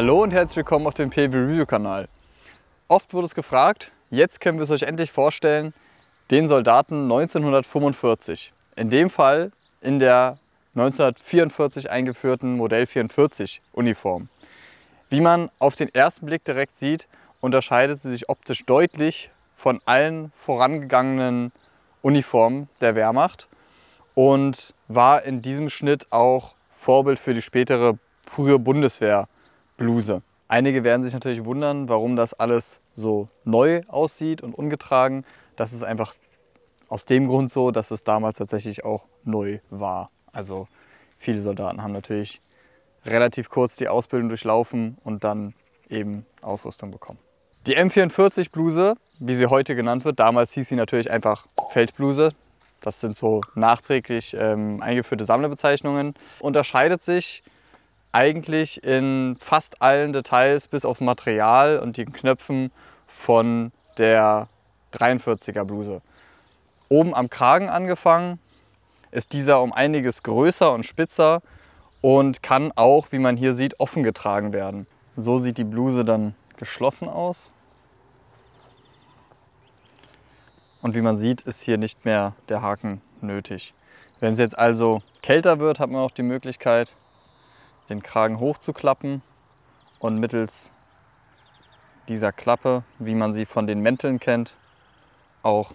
Hallo und herzlich willkommen auf dem PW Review Kanal. Oft wurde es gefragt, jetzt können wir es euch endlich vorstellen, den Soldaten 1945. In dem Fall in der 1944 eingeführten Modell 44 Uniform. Wie man auf den ersten Blick direkt sieht, unterscheidet sie sich optisch deutlich von allen vorangegangenen Uniformen der Wehrmacht und war in diesem Schnitt auch Vorbild für die spätere frühe Bundeswehr Bluse. Einige werden sich natürlich wundern, warum das alles so neu aussieht und ungetragen. Das ist einfach aus dem Grund so, dass es damals tatsächlich auch neu war. Also viele Soldaten haben natürlich relativ kurz die Ausbildung durchlaufen und dann eben Ausrüstung bekommen. Die M44-Bluse, wie sie heute genannt wird, damals hieß sie natürlich einfach Feldbluse. Das sind so nachträglich ähm, eingeführte Sammlerbezeichnungen. Unterscheidet sich eigentlich in fast allen Details bis aufs Material und die Knöpfen von der 43er Bluse. Oben am Kragen angefangen ist dieser um einiges größer und spitzer und kann auch, wie man hier sieht, offen getragen werden. So sieht die Bluse dann geschlossen aus. Und wie man sieht, ist hier nicht mehr der Haken nötig. Wenn es jetzt also kälter wird, hat man auch die Möglichkeit, den Kragen hochzuklappen und mittels dieser Klappe, wie man sie von den Mänteln kennt, auch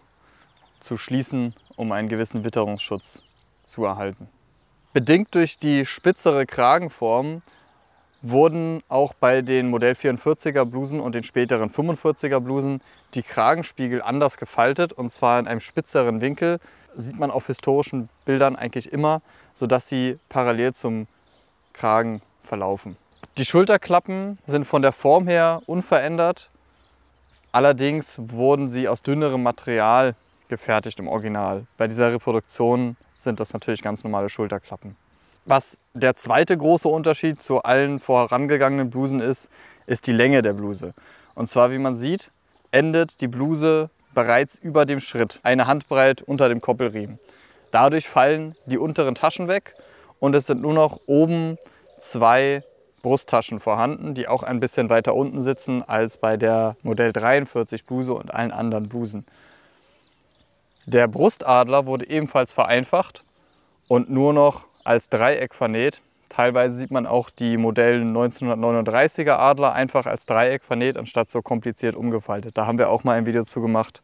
zu schließen, um einen gewissen Witterungsschutz zu erhalten. Bedingt durch die spitzere Kragenform wurden auch bei den Modell 44er Blusen und den späteren 45er Blusen die Kragenspiegel anders gefaltet und zwar in einem spitzeren Winkel. Sieht man auf historischen Bildern eigentlich immer, sodass sie parallel zum Kragen verlaufen. Die Schulterklappen sind von der Form her unverändert, allerdings wurden sie aus dünnerem Material gefertigt im Original. Bei dieser Reproduktion sind das natürlich ganz normale Schulterklappen. Was der zweite große Unterschied zu allen vorangegangenen Blusen ist, ist die Länge der Bluse. Und zwar, wie man sieht, endet die Bluse bereits über dem Schritt, eine Handbreit unter dem Koppelriemen. Dadurch fallen die unteren Taschen weg und es sind nur noch oben zwei Brusttaschen vorhanden, die auch ein bisschen weiter unten sitzen als bei der Modell 43 Bluse und allen anderen Blusen. Der Brustadler wurde ebenfalls vereinfacht und nur noch als Dreieck vernäht. Teilweise sieht man auch die Modell 1939er Adler einfach als Dreieck vernäht, anstatt so kompliziert umgefaltet. Da haben wir auch mal ein Video zu gemacht,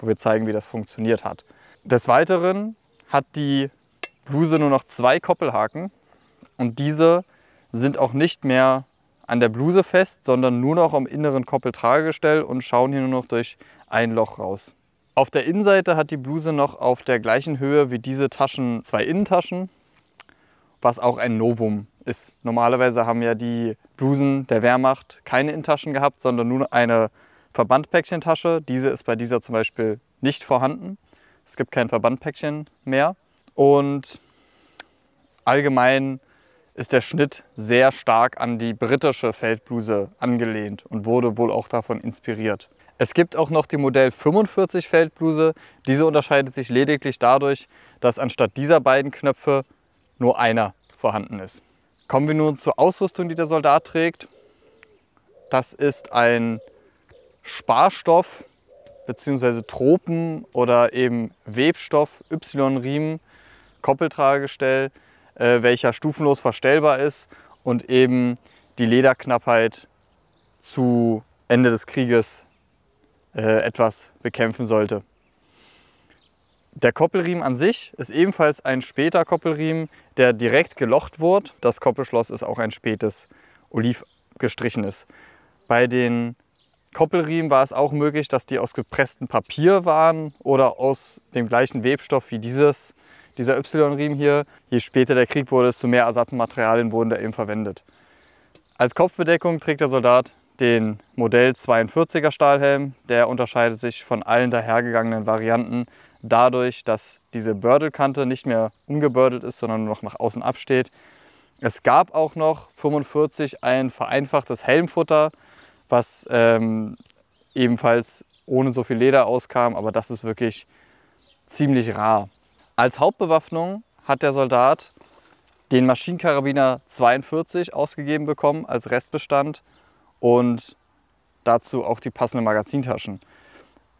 wo wir zeigen, wie das funktioniert hat. Des Weiteren hat die Bluse nur noch zwei Koppelhaken und diese sind auch nicht mehr an der Bluse fest, sondern nur noch am inneren Koppeltragegestell und schauen hier nur noch durch ein Loch raus. Auf der Innenseite hat die Bluse noch auf der gleichen Höhe wie diese Taschen zwei Innentaschen, was auch ein Novum ist. Normalerweise haben ja die Blusen der Wehrmacht keine Innentaschen gehabt, sondern nur eine Verbandpäckchentasche. Diese ist bei dieser zum Beispiel nicht vorhanden. Es gibt kein Verbandpäckchen mehr. Und allgemein ist der Schnitt sehr stark an die britische Feldbluse angelehnt und wurde wohl auch davon inspiriert. Es gibt auch noch die Modell 45 Feldbluse. Diese unterscheidet sich lediglich dadurch, dass anstatt dieser beiden Knöpfe nur einer vorhanden ist. Kommen wir nun zur Ausrüstung, die der Soldat trägt. Das ist ein Sparstoff bzw. Tropen oder eben Webstoff Y-Riemen Koppeltragestell, äh, welcher stufenlos verstellbar ist und eben die Lederknappheit zu Ende des Krieges äh, etwas bekämpfen sollte. Der Koppelriemen an sich ist ebenfalls ein später Koppelriemen, der direkt gelocht wurde. Das Koppelschloss ist auch ein spätes Oliv gestrichenes. Bei den Koppelriemen war es auch möglich, dass die aus gepresstem Papier waren oder aus dem gleichen Webstoff wie dieses dieser Y-Riemen hier, je später der Krieg wurde, desto mehr Ersatzmaterialien wurden da eben verwendet. Als Kopfbedeckung trägt der Soldat den Modell 42er Stahlhelm. Der unterscheidet sich von allen dahergegangenen Varianten dadurch, dass diese Bördelkante nicht mehr umgebördelt ist, sondern nur noch nach außen absteht. Es gab auch noch 45 ein vereinfachtes Helmfutter, was ähm, ebenfalls ohne so viel Leder auskam, aber das ist wirklich ziemlich rar. Als Hauptbewaffnung hat der Soldat den Maschinenkarabiner 42 ausgegeben bekommen als Restbestand und dazu auch die passenden Magazintaschen.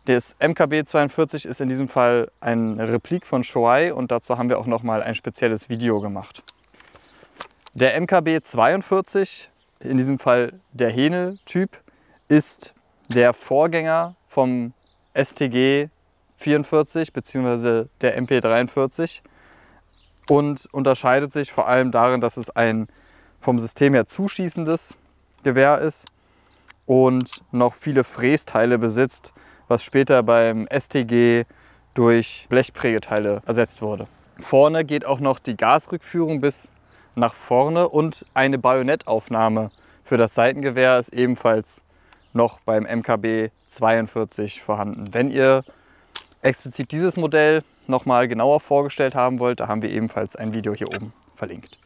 Das MKB 42 ist in diesem Fall eine Replik von Shoei und dazu haben wir auch noch mal ein spezielles Video gemacht. Der MKB 42, in diesem Fall der Henel-Typ, ist der Vorgänger vom STG 44 bzw. der MP43 und unterscheidet sich vor allem darin, dass es ein vom System her zuschießendes Gewehr ist und noch viele Frästeile besitzt, was später beim STG durch Blechprägeteile ersetzt wurde. Vorne geht auch noch die Gasrückführung bis nach vorne und eine Bajonettaufnahme für das Seitengewehr ist ebenfalls noch beim MKB 42 vorhanden. Wenn ihr explizit dieses Modell nochmal genauer vorgestellt haben wollt, da haben wir ebenfalls ein Video hier oben verlinkt.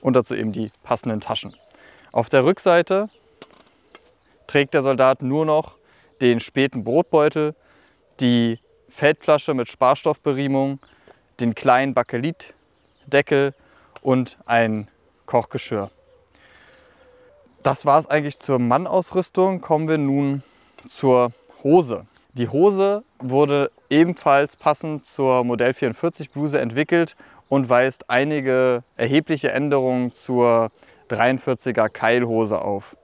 Und dazu eben die passenden Taschen. Auf der Rückseite trägt der Soldat nur noch den späten Brotbeutel, die Feldflasche mit Sparstoffberiemung, den kleinen Bakelitdeckel und ein Kochgeschirr. Das war es eigentlich zur Mannausrüstung. Kommen wir nun zur Hose. Die Hose wurde ebenfalls passend zur Modell 44 Bluse entwickelt und weist einige erhebliche Änderungen zur 43er Keilhose auf.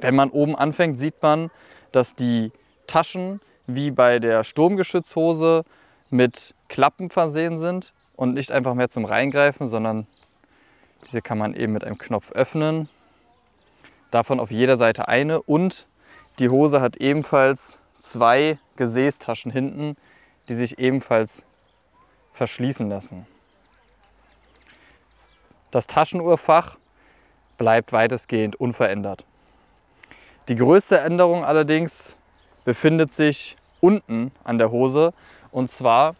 Wenn man oben anfängt, sieht man, dass die Taschen wie bei der Sturmgeschützhose mit Klappen versehen sind und nicht einfach mehr zum Reingreifen, sondern diese kann man eben mit einem Knopf öffnen. Davon auf jeder Seite eine und die Hose hat ebenfalls zwei Gesäßtaschen hinten, die sich ebenfalls verschließen lassen. Das Taschenuhrfach bleibt weitestgehend unverändert. Die größte Änderung allerdings befindet sich unten an der Hose. Und zwar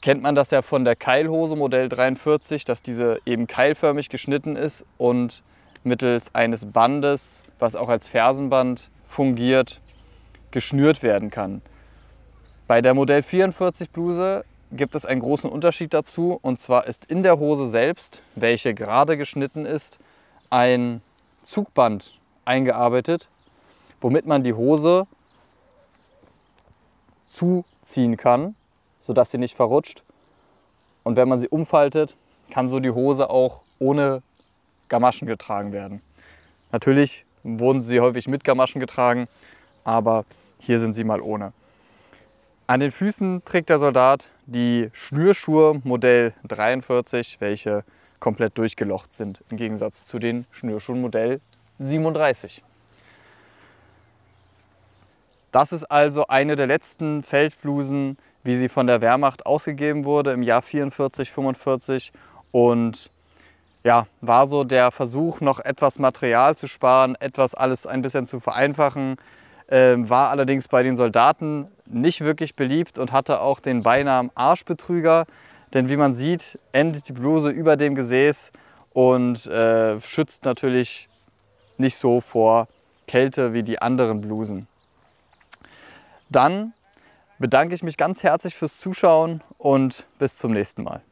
kennt man das ja von der Keilhose Modell 43, dass diese eben keilförmig geschnitten ist und mittels eines Bandes, was auch als Fersenband fungiert, geschnürt werden kann. Bei der Modell 44 Bluse gibt es einen großen Unterschied dazu und zwar ist in der Hose selbst, welche gerade geschnitten ist, ein Zugband eingearbeitet, womit man die Hose zuziehen kann, sodass sie nicht verrutscht. Und wenn man sie umfaltet, kann so die Hose auch ohne Gamaschen getragen werden. Natürlich wurden sie häufig mit Gamaschen getragen, aber hier sind sie mal ohne. An den Füßen trägt der Soldat die Schnürschuhe Modell 43, welche komplett durchgelocht sind, im Gegensatz zu den Schnürschuhen Modell 37. Das ist also eine der letzten Feldblusen, wie sie von der Wehrmacht ausgegeben wurde im Jahr 44, 45 und ja, war so der Versuch, noch etwas Material zu sparen, etwas alles ein bisschen zu vereinfachen, ähm, war allerdings bei den Soldaten nicht wirklich beliebt und hatte auch den Beinamen Arschbetrüger. Denn wie man sieht, endet die Bluse über dem Gesäß und äh, schützt natürlich nicht so vor Kälte wie die anderen Blusen. Dann bedanke ich mich ganz herzlich fürs Zuschauen und bis zum nächsten Mal.